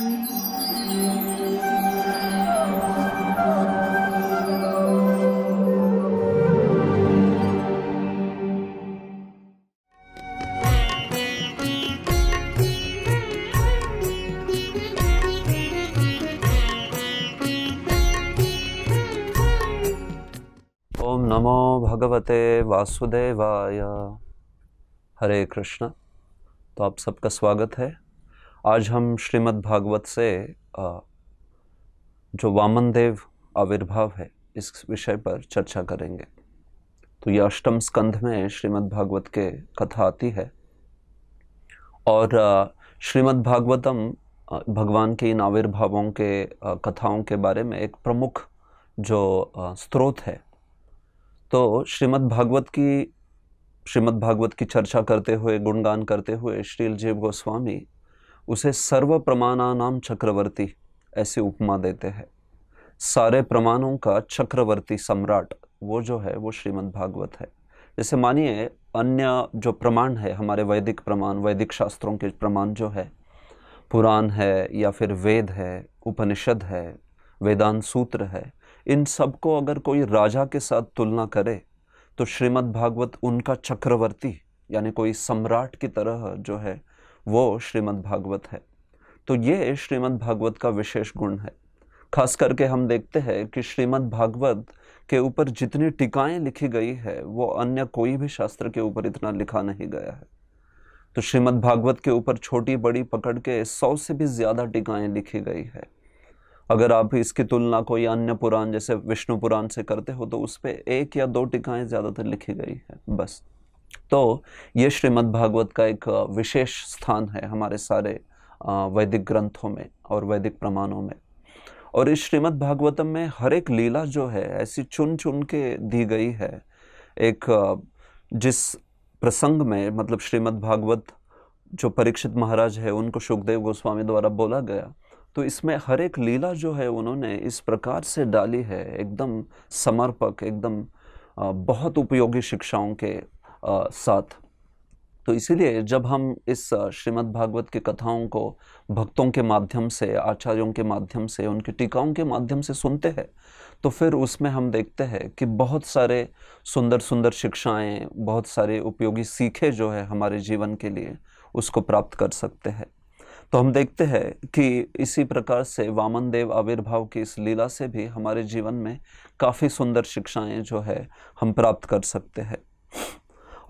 ओम नमो भगवते वासुदेवाय हरे कृष्ण तो आप सबका स्वागत है आज हम श्रीमद् भागवत से जो वामन देव आविर्भाव है इस विषय पर चर्चा करेंगे तो यह अष्टम स्कंध में श्रीमद् भागवत के कथा आती है और श्रीमद् भागवतम भगवान के इन आविर्भावों के कथाओं के बारे में एक प्रमुख जो स्रोत है तो श्रीमद् भागवत की श्रीमद् भागवत की चर्चा करते हुए गुणगान करते हुए श्रील जीव गोस्वामी उसे सर्व प्रमाणा नाम चक्रवर्ती ऐसे उपमा देते हैं सारे प्रमाणों का चक्रवर्ती सम्राट वो जो है वो श्रीमद् भागवत है जैसे मानिए अन्य जो प्रमाण है हमारे वैदिक प्रमाण वैदिक शास्त्रों के प्रमाण जो है पुराण है या फिर वेद है उपनिषद है वेदांत सूत्र है इन सबको अगर कोई राजा के साथ तुलना करे तो श्रीमद् भागवत उनका चक्रवर्ती यानी कोई सम्राट की तरह जो है वो श्रीमद् भागवत है तो ये श्रीमद् भागवत का विशेष गुण है खास करके हम देखते हैं कि श्रीमद् भागवत के ऊपर जितनी टिकाएं लिखी गई है वो अन्य कोई भी शास्त्र के ऊपर इतना लिखा नहीं गया है तो श्रीमद् भागवत के ऊपर छोटी बड़ी पकड़ के सौ से भी ज़्यादा टिकाएं लिखी गई है अगर आप इसकी तुलना कोई अन्य पुराण जैसे विष्णु पुराण से करते हो तो उस पर एक या दो टिकाएं ज़्यादातर लिखी गई है बस तो ये श्रीमद् भागवत का एक विशेष स्थान है हमारे सारे वैदिक ग्रंथों में और वैदिक प्रमाणों में और इस श्रीमद् भागवतम में हर एक लीला जो है ऐसी चुन चुन के दी गई है एक जिस प्रसंग में मतलब श्रीमद् भागवत जो परीक्षित महाराज है उनको सुखदेव गोस्वामी द्वारा बोला गया तो इसमें हर एक लीला जो है उन्होंने इस प्रकार से डाली है एकदम समर्पक एकदम बहुत उपयोगी शिक्षाओं के साथ तो इसीलिए जब हम इस श्रीमद् भागवत की कथाओं को भक्तों के माध्यम से आचार्यों के माध्यम से उनके टीकाओं के माध्यम से सुनते हैं तो फिर उसमें हम देखते हैं कि बहुत सारे सुंदर सुंदर शिक्षाएं बहुत सारे उपयोगी सीखे जो है हमारे जीवन के लिए उसको प्राप्त कर सकते हैं तो हम देखते हैं कि इसी प्रकार से वामन देव आविर्भाव की इस लीला से भी हमारे जीवन में काफ़ी सुंदर शिक्षाएं जो है हम प्राप्त कर सकते हैं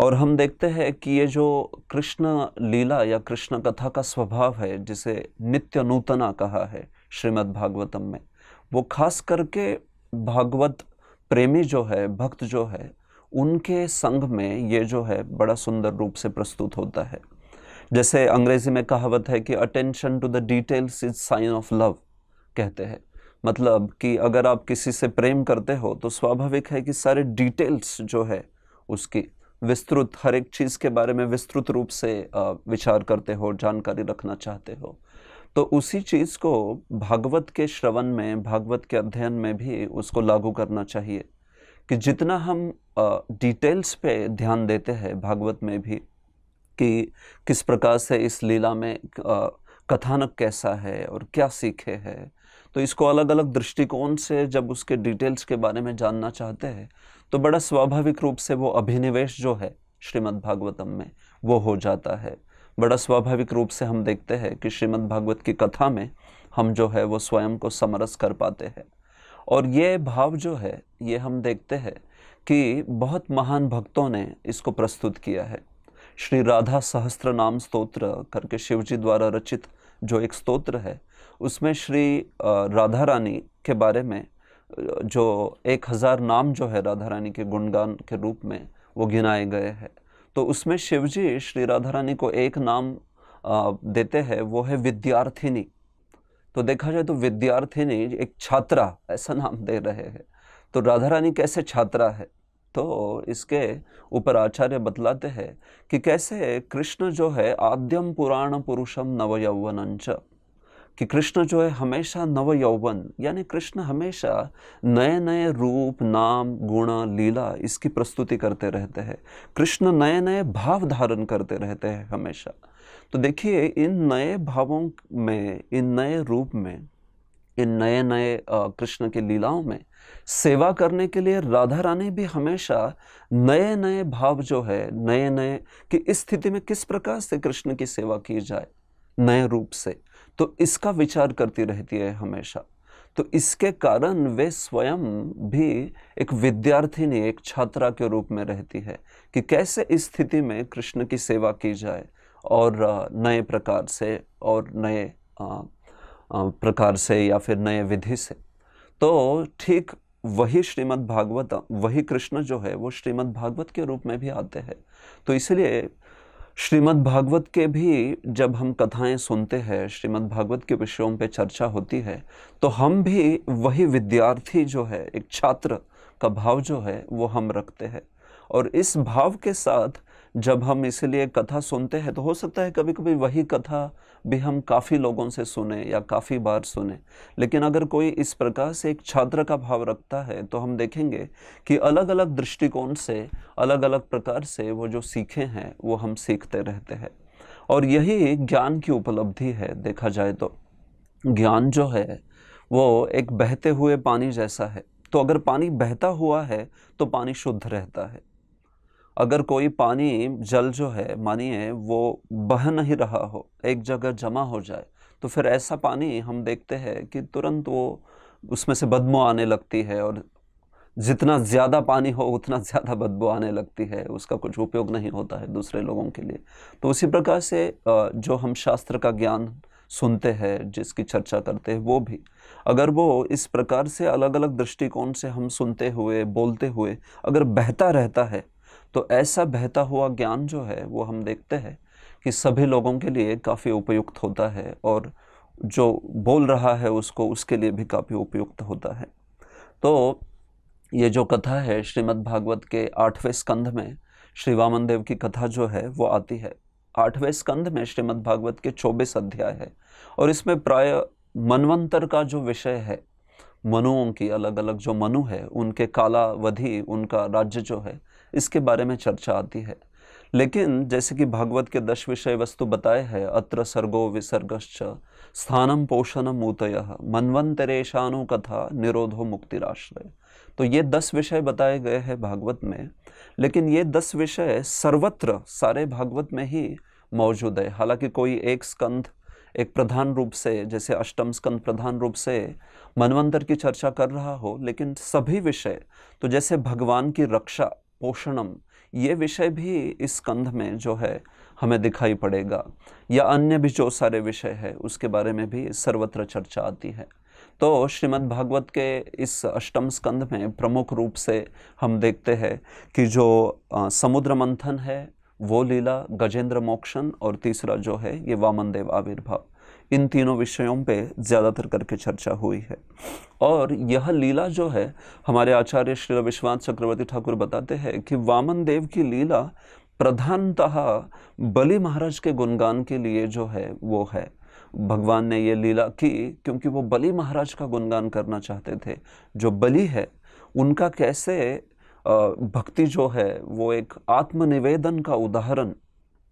और हम देखते हैं कि ये जो कृष्ण लीला या कृष्ण कथा का स्वभाव है जिसे नित्य नूतना कहा है श्रीमद् भागवतम में वो खास करके भागवत प्रेमी जो है भक्त जो है उनके संग में ये जो है बड़ा सुंदर रूप से प्रस्तुत होता है जैसे अंग्रेजी में कहावत है कि attention to the details is sign of love कहते हैं मतलब कि अगर आप किसी से प्रेम करते हो तो स्वाभाविक है कि सारे डिटेल्स जो है उसकी विस्तृत हर एक चीज़ के बारे में विस्तृत रूप से विचार करते हो जानकारी रखना चाहते हो तो उसी चीज़ को भागवत के श्रवण में भागवत के अध्ययन में भी उसको लागू करना चाहिए कि जितना हम डिटेल्स पे ध्यान देते हैं भागवत में भी कि किस प्रकार से इस लीला में कथानक कैसा है और क्या सीखे है तो इसको अलग अलग दृष्टिकोण से जब उसके डिटेल्स के बारे में जानना चाहते हैं तो बड़ा स्वाभाविक रूप से वो अभिनिवेश जो है श्रीमद् भागवतम में वो हो जाता है बड़ा स्वाभाविक रूप से हम देखते हैं कि श्रीमद् भागवत की कथा में हम जो है वो स्वयं को समरस कर पाते हैं और ये भाव जो है ये हम देखते हैं कि बहुत महान भक्तों ने इसको प्रस्तुत किया है श्री राधा सहस्त्र नाम स्त्रोत्र करके शिव जी द्वारा रचित जो एक स्तोत्र है उसमें श्री राधा रानी के बारे में जो एक हज़ार नाम जो है राधा रानी के गुणगान के रूप में वो गिनाए गए हैं तो उसमें शिव जी श्री राधा रानी को एक नाम देते हैं वो है विद्यार्थिनी तो देखा जाए तो विद्यार्थिनी एक छात्रा ऐसा नाम दे रहे हैं तो राधा रानी कैसे छात्रा है तो इसके ऊपर आचार्य बतलाते हैं कि कैसे कृष्ण जो है आद्यम पुराण पुरुषम नवयौवनंच कि कृष्ण जो है हमेशा नव यौवन यानी कृष्ण हमेशा नए नए रूप नाम गुण लीला इसकी प्रस्तुति करते रहते हैं कृष्ण नए नए भाव धारण करते रहते हैं हमेशा तो देखिए इन नए भावों में इन नए रूप में इन नए नए कृष्ण की लीलाओं में सेवा करने के लिए राधा रानी भी हमेशा नए नए भाव जो है नए नए कि इस स्थिति में किस प्रकार से कृष्ण की सेवा की जाए नए रूप से तो इसका विचार करती रहती है हमेशा तो इसके कारण वे स्वयं भी एक विद्यार्थिनी एक छात्रा के रूप में रहती है कि कैसे इस स्थिति में कृष्ण की सेवा की जाए और नए प्रकार से और नए प्रकार से या फिर नए विधि से तो ठीक वही श्रीमद् भागवत वही कृष्ण जो है वो श्रीमद् भागवत के रूप में भी आते हैं तो इसलिए श्रीमद् भागवत के भी जब हम कथाएं सुनते हैं श्रीमद् भागवत के विषयों पे चर्चा होती है तो हम भी वही विद्यार्थी जो है एक छात्र का भाव जो है वो हम रखते हैं और इस भाव के साथ जब हम इसलिए कथा सुनते हैं तो हो सकता है कभी कभी वही कथा भी हम काफ़ी लोगों से सुने या काफ़ी बार सुने लेकिन अगर कोई इस प्रकार से एक छात्र का भाव रखता है तो हम देखेंगे कि अलग अलग दृष्टिकोण से अलग अलग प्रकार से वो जो सीखे हैं वो हम सीखते रहते हैं और यही ज्ञान की उपलब्धि है देखा जाए तो ज्ञान जो है वो एक बहते हुए पानी जैसा है तो अगर पानी बहता हुआ है तो पानी शुद्ध रहता है अगर कोई पानी जल जो है मानिए वो बह नहीं रहा हो एक जगह जमा हो जाए तो फिर ऐसा पानी हम देखते हैं कि तुरंत वो उसमें से बदबू आने लगती है और जितना ज़्यादा पानी हो उतना ज़्यादा बदबू आने लगती है उसका कुछ उपयोग नहीं होता है दूसरे लोगों के लिए तो उसी प्रकार से जो हम शास्त्र का ज्ञान सुनते हैं जिसकी चर्चा करते हैं वो भी अगर वो इस प्रकार से अलग अलग दृष्टिकोण से हम सुनते हुए बोलते हुए अगर बहता रहता है तो ऐसा बहता हुआ ज्ञान जो है वो हम देखते हैं कि सभी लोगों के लिए काफ़ी उपयुक्त होता है और जो बोल रहा है उसको उसके लिए भी काफ़ी उपयुक्त होता है तो ये जो कथा है श्रीमद् भागवत के आठवें स्कंध में श्री वामन देव की कथा जो है वो आती है आठवें स्कंध में श्रीमद् भागवत के चौबीस अध्याय है और इसमें प्राय मनवंतर का जो विषय है मनुओं की अलग अलग जो मनु है उनके कालावधि उनका राज्य जो है इसके बारे में चर्चा आती है लेकिन जैसे कि भागवत के दश विषय वस्तु बताए हैं अत्र सर्गो विसर्गश्च स्थानम पोषणम ऊतय मनवंतरेशानु कथा निरोधो मुक्तिराश्रय तो ये दस विषय बताए गए हैं भागवत में लेकिन ये दस विषय सर्वत्र सारे भागवत में ही मौजूद है हालांकि कोई एक स्कंध एक प्रधान रूप से जैसे अष्टम स्कंद प्रधान रूप से मनवंतर की चर्चा कर रहा हो लेकिन सभी विषय तो जैसे भगवान की रक्षा पोषणम ये विषय भी इस स्कंध में जो है हमें दिखाई पड़ेगा या अन्य भी जो सारे विषय है उसके बारे में भी सर्वत्र चर्चा आती है तो श्रीमद् भागवत के इस अष्टम स्कंध में प्रमुख रूप से हम देखते हैं कि जो समुद्र मंथन है वो लीला गजेंद्र मोक्षण और तीसरा जो है ये वामन देव आविर्भाव इन तीनों विषयों पे ज़्यादातर करके चर्चा हुई है और यह लीला जो है हमारे आचार्य श्री विश्वनाथ चक्रवर्ती ठाकुर बताते हैं कि वामन देव की लीला प्रधानतः बलि महाराज के गुणगान के लिए जो है वो है भगवान ने ये लीला की क्योंकि वो बलि महाराज का गुणगान करना चाहते थे जो बलि है उनका कैसे भक्ति जो है वो एक आत्मनिवेदन का उदाहरण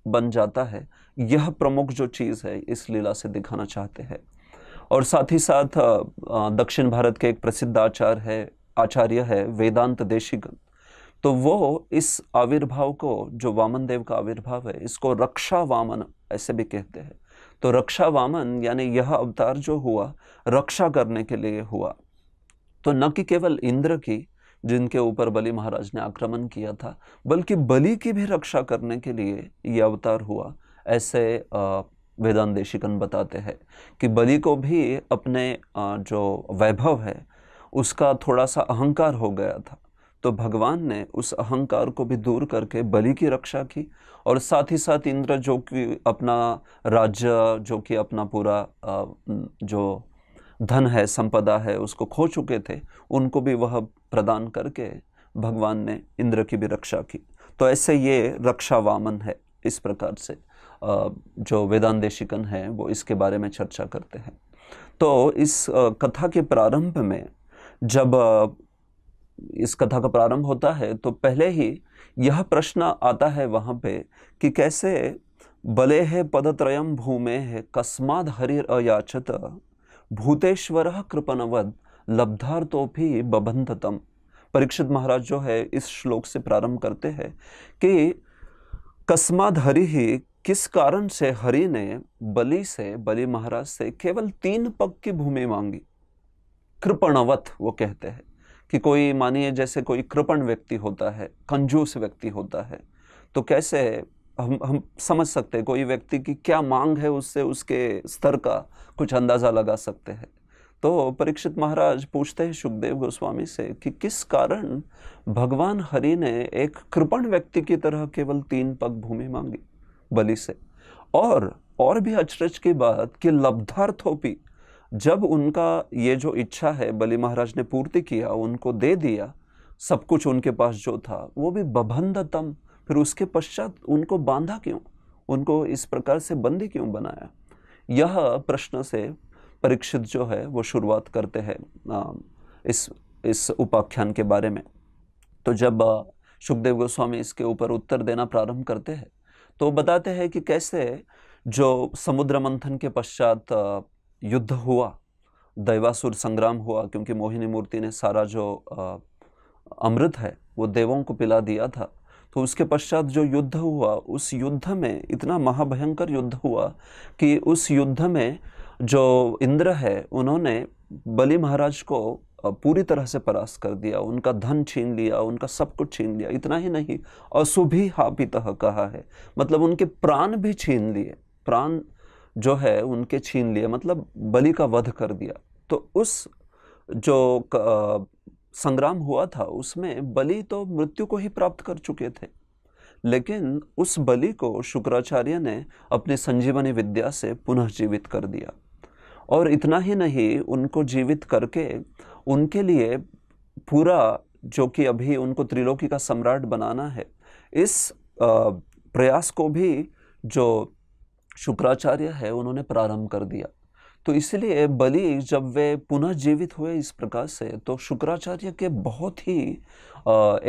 बन जाता है यह प्रमुख जो चीज़ है इस लीला से दिखाना चाहते हैं और साथ ही साथ दक्षिण भारत के एक प्रसिद्ध आचार्य है आचार्य है वेदांत देशीगन तो वो इस आविर्भाव को जो वामन देव का आविर्भाव है इसको रक्षा वामन ऐसे भी कहते हैं तो रक्षा वामन यानी यह अवतार जो हुआ रक्षा करने के लिए हुआ तो न कि केवल इंद्र की जिनके ऊपर बलि महाराज ने आक्रमण किया था बल्कि बलि की भी रक्षा करने के लिए ये अवतार हुआ ऐसे वेदांत देशिकन बताते हैं कि बलि को भी अपने जो वैभव है उसका थोड़ा सा अहंकार हो गया था तो भगवान ने उस अहंकार को भी दूर करके बलि की रक्षा की और साथ ही साथ इंद्र जो कि अपना राज्य जो कि अपना पूरा जो धन है संपदा है उसको खो चुके थे उनको भी वह प्रदान करके भगवान ने इंद्र की भी रक्षा की तो ऐसे ये रक्षा वामन है इस प्रकार से जो वेदांदेशिकन है वो इसके बारे में चर्चा करते हैं तो इस कथा के प्रारंभ में जब इस कथा का प्रारंभ होता है तो पहले ही यह प्रश्न आता है वहाँ पे कि कैसे बले है पदत्रयम भूमे है कस्माद हरिर अयाचत भूतेश्वर कृपनवद भी बबंधतम परीक्षित महाराज जो है इस श्लोक से प्रारंभ करते हैं कि कस्माद हरि ही किस कारण से हरि ने बलि से बलि महाराज से केवल तीन पग की भूमि मांगी कृपणवत वो कहते हैं कि कोई मानिए जैसे कोई कृपण व्यक्ति होता है कंजूस व्यक्ति होता है तो कैसे हम हम समझ सकते हैं कोई व्यक्ति की क्या मांग है उससे उसके स्तर का कुछ अंदाज़ा लगा सकते हैं तो परीक्षित महाराज पूछते हैं सुखदेव गोस्वामी से कि किस कारण भगवान हरि ने एक कृपण व्यक्ति की तरह केवल तीन पग भूमि मांगी बलि से और और भी अचरज की बात कि लब्धार्थोपी जब उनका ये जो इच्छा है बलि महाराज ने पूर्ति किया उनको दे दिया सब कुछ उनके पास जो था वो भी बभंधतम फिर उसके पश्चात उनको बांधा क्यों उनको इस प्रकार से बंदी क्यों बनाया यह प्रश्न से परीक्षित जो है वो शुरुआत करते हैं इस इस उपाख्यान के बारे में तो जब सुखदेव गोस्वामी इसके ऊपर उत्तर देना प्रारंभ करते हैं तो बताते हैं कि कैसे जो समुद्र मंथन के पश्चात युद्ध हुआ दैवासुर संग्राम हुआ क्योंकि मोहिनी मूर्ति ने सारा जो अमृत है वो देवों को पिला दिया था तो उसके पश्चात जो युद्ध हुआ उस युद्ध में इतना महाभयंकर युद्ध हुआ कि उस युद्ध में जो इंद्र है उन्होंने बलि महाराज को पूरी तरह से परास्त कर दिया उनका धन छीन लिया उनका सब कुछ छीन लिया इतना ही नहीं अशुभि हापित कहा है मतलब उनके प्राण भी छीन लिए प्राण जो है उनके छीन लिए मतलब बलि का वध कर दिया तो उस जो संग्राम हुआ था उसमें बलि तो मृत्यु को ही प्राप्त कर चुके थे लेकिन उस बलि को शुक्राचार्य ने अपने संजीवनी विद्या से पुनः जीवित कर दिया और इतना ही नहीं उनको जीवित करके उनके लिए पूरा जो कि अभी उनको त्रिलोकी का सम्राट बनाना है इस प्रयास को भी जो शुक्राचार्य है उन्होंने प्रारंभ कर दिया तो इसलिए बलि जब वे पुनः जीवित हुए इस प्रकार से तो शुक्राचार्य के बहुत ही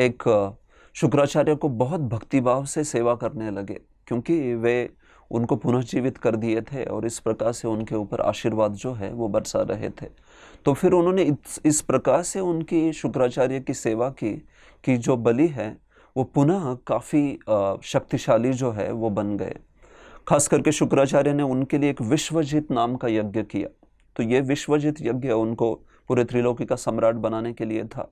एक शुक्राचार्य को बहुत भक्तिभाव से सेवा करने लगे क्योंकि वे उनको पुनर्जीवित कर दिए थे और इस प्रकार से उनके ऊपर आशीर्वाद जो है वो बरसा रहे थे तो फिर उन्होंने इस, इस प्रकार से उनकी शुक्राचार्य की सेवा की कि जो बलि है वो पुनः काफ़ी शक्तिशाली जो है वो बन गए खास करके शुक्राचार्य ने उनके लिए एक विश्वजीत नाम का यज्ञ किया तो ये विश्वजीत यज्ञ उनको पूरे त्रिलोकी का सम्राट बनाने के लिए था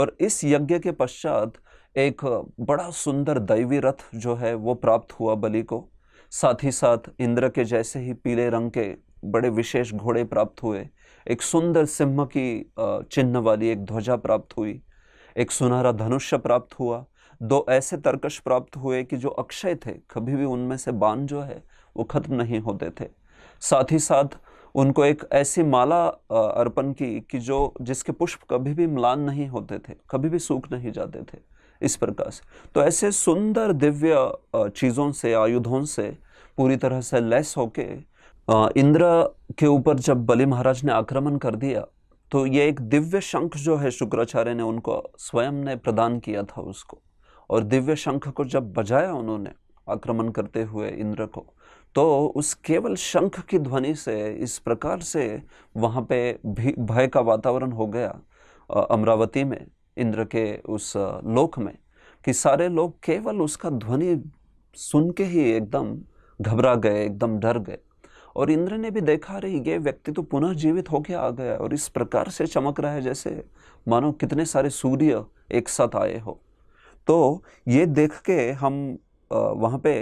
और इस यज्ञ के पश्चात एक बड़ा सुंदर दैवी रथ जो है वो प्राप्त हुआ बलि को साथ ही साथ इंद्र के जैसे ही पीले रंग के बड़े विशेष घोड़े प्राप्त हुए एक सुंदर सिंह की चिन्ह वाली एक ध्वजा प्राप्त हुई एक सुनहरा धनुष्य प्राप्त हुआ दो ऐसे तर्कश प्राप्त हुए कि जो अक्षय थे कभी भी उनमें से बाण जो है वो खत्म नहीं होते थे साथ ही साथ उनको एक ऐसी माला अर्पण की कि जो जिसके पुष्प कभी भी म्लान नहीं होते थे कभी भी सूख नहीं जाते थे इस प्रकार से तो ऐसे सुंदर दिव्य चीज़ों से आयुधों से पूरी तरह से लेस होके इंद्र के ऊपर जब बलि महाराज ने आक्रमण कर दिया तो ये एक दिव्य शंख जो है शुक्राचार्य ने उनको स्वयं ने प्रदान किया था उसको और दिव्य शंख को जब बजाया उन्होंने आक्रमण करते हुए इंद्र को तो उस केवल शंख की ध्वनि से इस प्रकार से वहाँ पे भी भय का वातावरण हो गया अमरावती में इंद्र के उस लोक में कि सारे लोग केवल उसका ध्वनि सुन के ही एकदम घबरा गए एकदम डर गए और इंद्र ने भी देखा रही ये व्यक्ति तो पुनः जीवित होके आ गया और इस प्रकार से चमक रहा है जैसे मानो कितने सारे सूर्य एक साथ आए हो तो ये देख के हम वहाँ पे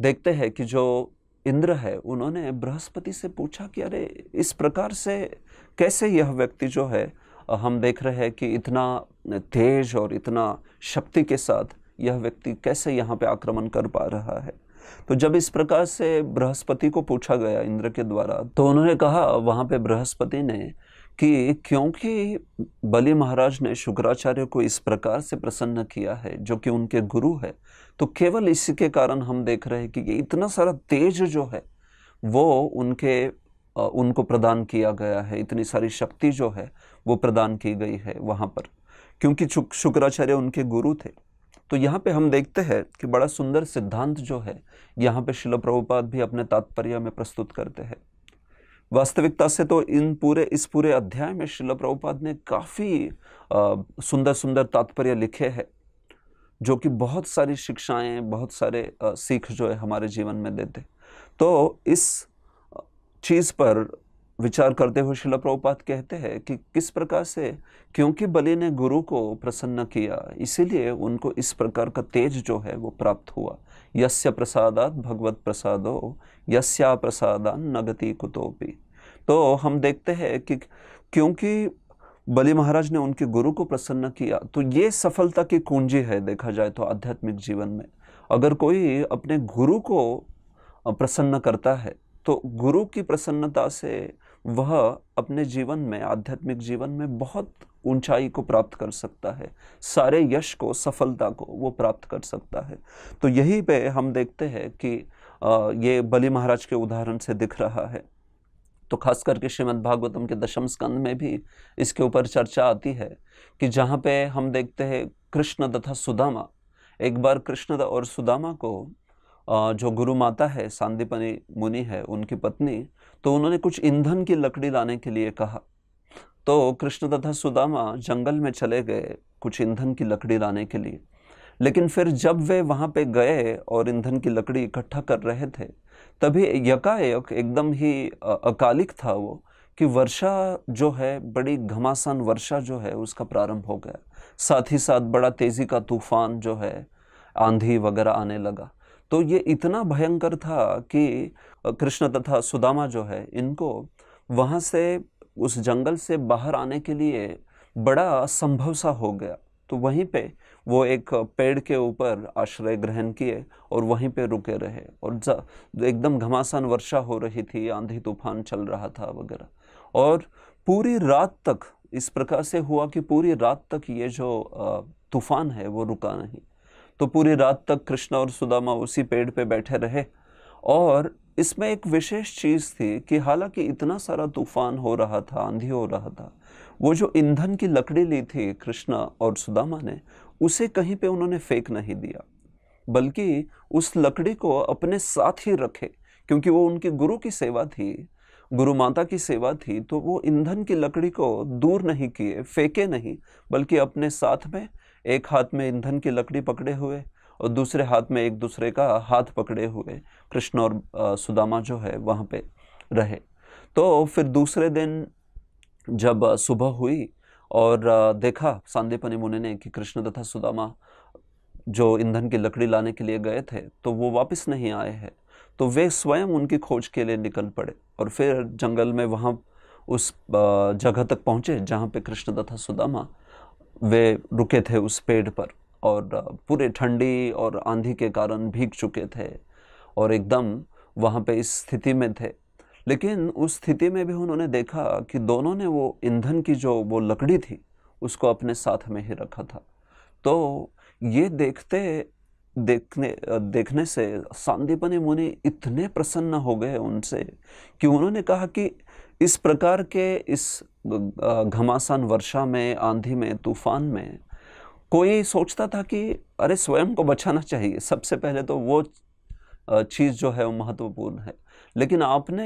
देखते हैं कि जो इंद्र है उन्होंने बृहस्पति से पूछा कि अरे इस प्रकार से कैसे यह व्यक्ति जो है हम देख रहे हैं कि इतना तेज और इतना शक्ति के साथ यह व्यक्ति कैसे यहाँ पे आक्रमण कर पा रहा है तो जब इस प्रकार से बृहस्पति को पूछा गया इंद्र के द्वारा तो उन्होंने कहा वहाँ पे बृहस्पति ने कि क्योंकि बलि महाराज ने शुक्राचार्य को इस प्रकार से प्रसन्न किया है जो कि उनके गुरु है तो केवल इसी के कारण हम देख रहे हैं कि ये इतना सारा तेज जो है वो उनके उनको प्रदान किया गया है इतनी सारी शक्ति जो है वो प्रदान की गई है वहाँ पर क्योंकि शुक्राचार्य उनके गुरु थे तो यहाँ पे हम देखते हैं कि बड़ा सुंदर सिद्धांत जो है यहाँ पे शिल प्रभुपाद भी अपने तात्पर्य में प्रस्तुत करते हैं वास्तविकता से तो इन पूरे इस पूरे अध्याय में शिल प्रभुपाद ने काफ़ी सुंदर सुंदर तात्पर्य लिखे हैं जो कि बहुत सारी शिक्षाएं बहुत सारे आ, सीख जो है हमारे जीवन में देते तो इस चीज़ पर विचार करते हुए शिला प्रभुपात कहते हैं कि किस प्रकार से क्योंकि बलि ने गुरु को प्रसन्न किया इसीलिए उनको इस प्रकार का तेज जो है वो प्राप्त हुआ यस्य प्रसादात भगवत प्रसादो यस्या प्रसादान नगति कुतोपी तो हम देखते हैं कि क्योंकि बलि महाराज ने उनके गुरु को प्रसन्न किया तो ये सफलता की कुंजी है देखा जाए तो आध्यात्मिक जीवन में अगर कोई अपने गुरु को प्रसन्न करता है तो गुरु की प्रसन्नता से वह अपने जीवन में आध्यात्मिक जीवन में बहुत ऊंचाई को प्राप्त कर सकता है सारे यश को सफलता को वो प्राप्त कर सकता है तो यही पे हम देखते हैं कि ये बलि महाराज के उदाहरण से दिख रहा है तो खास करके श्रीमद् भागवतम के दशम स्कंद में भी इसके ऊपर चर्चा आती है कि जहाँ पे हम देखते हैं कृष्ण तथा सुदामा एक बार कृष्ण और सुदामा को जो गुरु माता है सांदीपनी मुनि है उनकी पत्नी तो उन्होंने कुछ ईंधन की लकड़ी लाने के लिए कहा तो कृष्ण तथा सुदामा जंगल में चले गए कुछ ईंधन की लकड़ी लाने के लिए लेकिन फिर जब वे वहाँ पे गए और ईंधन की लकड़ी इकट्ठा कर रहे थे तभी यकायक एकदम ही अकालिक था वो कि वर्षा जो है बड़ी घमासान वर्षा जो है उसका प्रारंभ हो गया साथ ही साथ बड़ा तेज़ी का तूफान जो है आंधी वगैरह आने लगा तो ये इतना भयंकर था कि कृष्ण तथा सुदामा जो है इनको वहाँ से उस जंगल से बाहर आने के लिए बड़ा संभव सा हो गया तो वहीं पे वो एक पेड़ के ऊपर आश्रय ग्रहण किए और वहीं पे रुके रहे और एकदम घमासान वर्षा हो रही थी आंधी तूफान चल रहा था वगैरह और पूरी रात तक इस प्रकार से हुआ कि पूरी रात तक ये जो तूफान है वो रुका नहीं तो पूरी रात तक कृष्णा और सुदामा उसी पेड़ पे बैठे रहे और इसमें एक विशेष चीज़ थी कि हालांकि इतना सारा तूफान हो रहा था आंधी हो रहा था वो जो ईंधन की लकड़ी ली थी कृष्णा और सुदामा ने उसे कहीं पे उन्होंने फेंक नहीं दिया बल्कि उस लकड़ी को अपने साथ ही रखे क्योंकि वो उनके गुरु की सेवा थी गुरु माता की सेवा थी तो वो ईंधन की लकड़ी को दूर नहीं किए फेंके नहीं बल्कि अपने साथ में एक हाथ में ईंधन की लकड़ी पकड़े हुए और दूसरे हाथ में एक दूसरे का हाथ पकड़े हुए कृष्ण और सुदामा जो है वहाँ पे रहे तो फिर दूसरे दिन जब सुबह हुई और देखा सांदीपनी मुनि ने कि कृष्ण तथा सुदामा जो ईंधन की लकड़ी लाने के लिए गए थे तो वो वापस नहीं आए हैं तो वे स्वयं उनकी खोज के लिए निकल पड़े और फिर जंगल में वहाँ उस जगह तक पहुँचे जहाँ पे कृष्ण तथा सुदामा वे रुके थे उस पेड़ पर और पूरे ठंडी और आंधी के कारण भीग चुके थे और एकदम वहाँ पे इस स्थिति में थे लेकिन उस स्थिति में भी उन्होंने देखा कि दोनों ने वो ईंधन की जो वो लकड़ी थी उसको अपने साथ में ही रखा था तो ये देखते देखने देखने से सांदीपनी मुनि इतने प्रसन्न हो गए उनसे कि उन्होंने कहा कि इस प्रकार के इस घमासान वर्षा में आंधी में तूफान में कोई सोचता था कि अरे स्वयं को बचाना चाहिए सबसे पहले तो वो चीज़ जो है वो महत्वपूर्ण है लेकिन आपने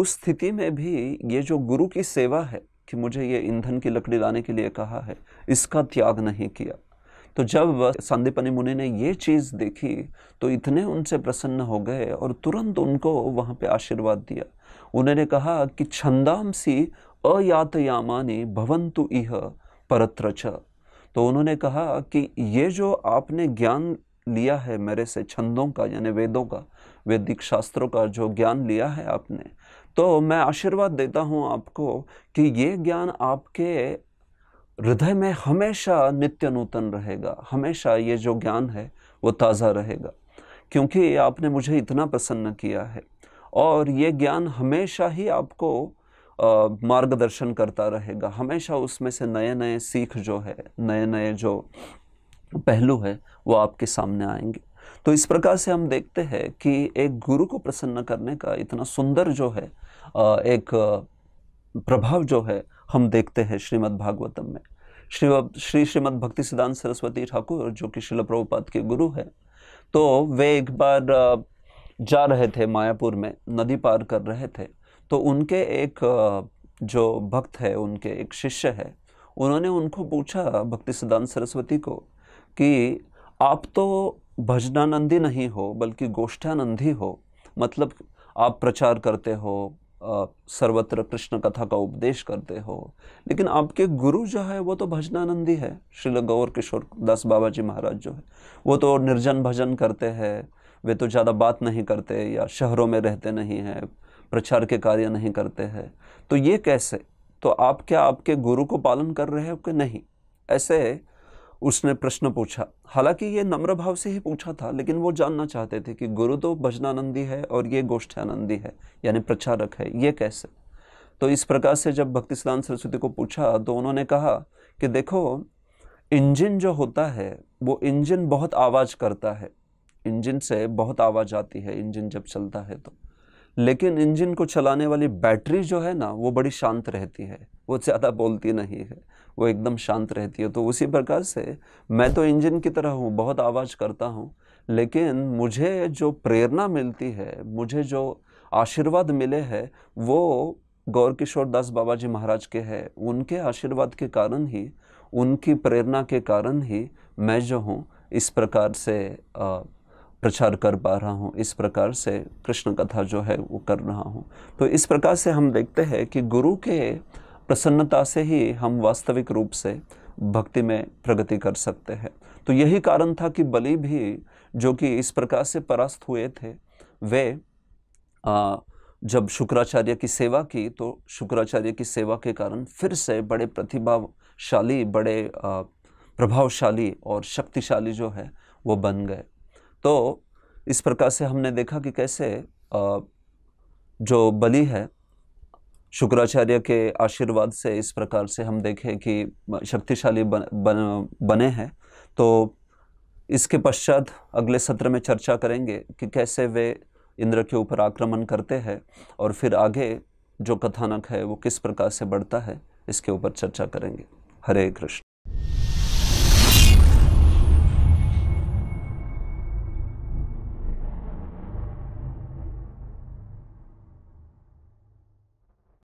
उस स्थिति में भी ये जो गुरु की सेवा है कि मुझे ये ईंधन की लकड़ी लाने के लिए कहा है इसका त्याग नहीं किया तो जब संदीपनी मुनि ने ये चीज़ देखी तो इतने उनसे प्रसन्न हो गए और तुरंत उनको वहाँ पे आशीर्वाद दिया उन्होंने कहा कि अयातयामा ने भवंतु इह परत्र तो उन्होंने कहा कि ये जो आपने ज्ञान लिया है मेरे से छंदों का यानी वेदों का वैदिक शास्त्रों का जो ज्ञान लिया है आपने तो मैं आशीर्वाद देता हूँ आपको कि ये ज्ञान आपके हृदय में हमेशा नित्य नूतन रहेगा हमेशा ये जो ज्ञान है वो ताज़ा रहेगा क्योंकि आपने मुझे इतना प्रसन्न किया है और ये ज्ञान हमेशा ही आपको मार्गदर्शन करता रहेगा हमेशा उसमें से नए नए सीख जो है नए नए जो पहलू है वो आपके सामने आएंगे तो इस प्रकार से हम देखते हैं कि एक गुरु को प्रसन्न करने का इतना सुंदर जो है एक प्रभाव जो है हम देखते हैं श्रीमद् भागवतम में श्री श्री श्रीमद् भक्ति सिद्धांत सरस्वती ठाकुर जो कि शिल प्रभुपाद के गुरु है तो वे एक बार जा रहे थे मायापुर में नदी पार कर रहे थे तो उनके एक जो भक्त है उनके एक शिष्य है उन्होंने उनको पूछा भक्ति सिद्धांत सरस्वती को कि आप तो भजनानंदी नहीं हो बल्कि गोष्ठानंदी हो मतलब आप प्रचार करते हो सर्वत्र कृष्ण कथा का उपदेश करते हो लेकिन आपके गुरु जो है वो तो भजनानंदी है श्रील गौर किशोर दास बाबा जी महाराज जो है वो तो निर्जन भजन करते हैं वे तो ज़्यादा बात नहीं करते या शहरों में रहते नहीं हैं प्रचार के कार्य नहीं करते हैं तो ये कैसे तो आप क्या आपके गुरु को पालन कर रहे हो कि नहीं ऐसे उसने प्रश्न पूछा हालांकि ये नम्र भाव से ही पूछा था लेकिन वो जानना चाहते थे कि गुरु तो भजनानंदी है और ये गोष्ठानंदी है यानी प्रचारक है ये कैसे तो इस प्रकार से जब भक्ति स्नान सरस्वती को पूछा तो उन्होंने कहा कि देखो इंजन जो होता है वो इंजन बहुत आवाज़ करता है इंजन से बहुत आवाज़ आती है इंजन जब चलता है तो लेकिन इंजन को चलाने वाली बैटरी जो है ना वो बड़ी शांत रहती है वो ज़्यादा बोलती नहीं है वो एकदम शांत रहती है तो उसी प्रकार से मैं तो इंजन की तरह हूँ बहुत आवाज़ करता हूँ लेकिन मुझे जो प्रेरणा मिलती है मुझे जो आशीर्वाद मिले हैं वो गौर किशोर दास बाबा जी महाराज के हैं उनके आशीर्वाद के कारण ही उनकी प्रेरणा के कारण ही मैं जो हूँ इस प्रकार से आ, प्रचार कर पा रहा हूँ इस प्रकार से कृष्ण कथा जो है वो कर रहा हूँ तो इस प्रकार से हम देखते हैं कि गुरु के प्रसन्नता से ही हम वास्तविक रूप से भक्ति में प्रगति कर सकते हैं तो यही कारण था कि बलि भी जो कि इस प्रकार से परास्त हुए थे वे आ, जब शुक्राचार्य की सेवा की तो शुक्राचार्य की सेवा के कारण फिर से बड़े प्रतिभाशाली बड़े प्रभावशाली और शक्तिशाली जो है वो बन गए तो इस प्रकार से हमने देखा कि कैसे जो बलि है शुक्राचार्य के आशीर्वाद से इस प्रकार से हम देखें कि शक्तिशाली बन, बन, बने हैं तो इसके पश्चात अगले सत्र में चर्चा करेंगे कि कैसे वे इंद्र के ऊपर आक्रमण करते हैं और फिर आगे जो कथानक है वो किस प्रकार से बढ़ता है इसके ऊपर चर्चा करेंगे हरे कृष्ण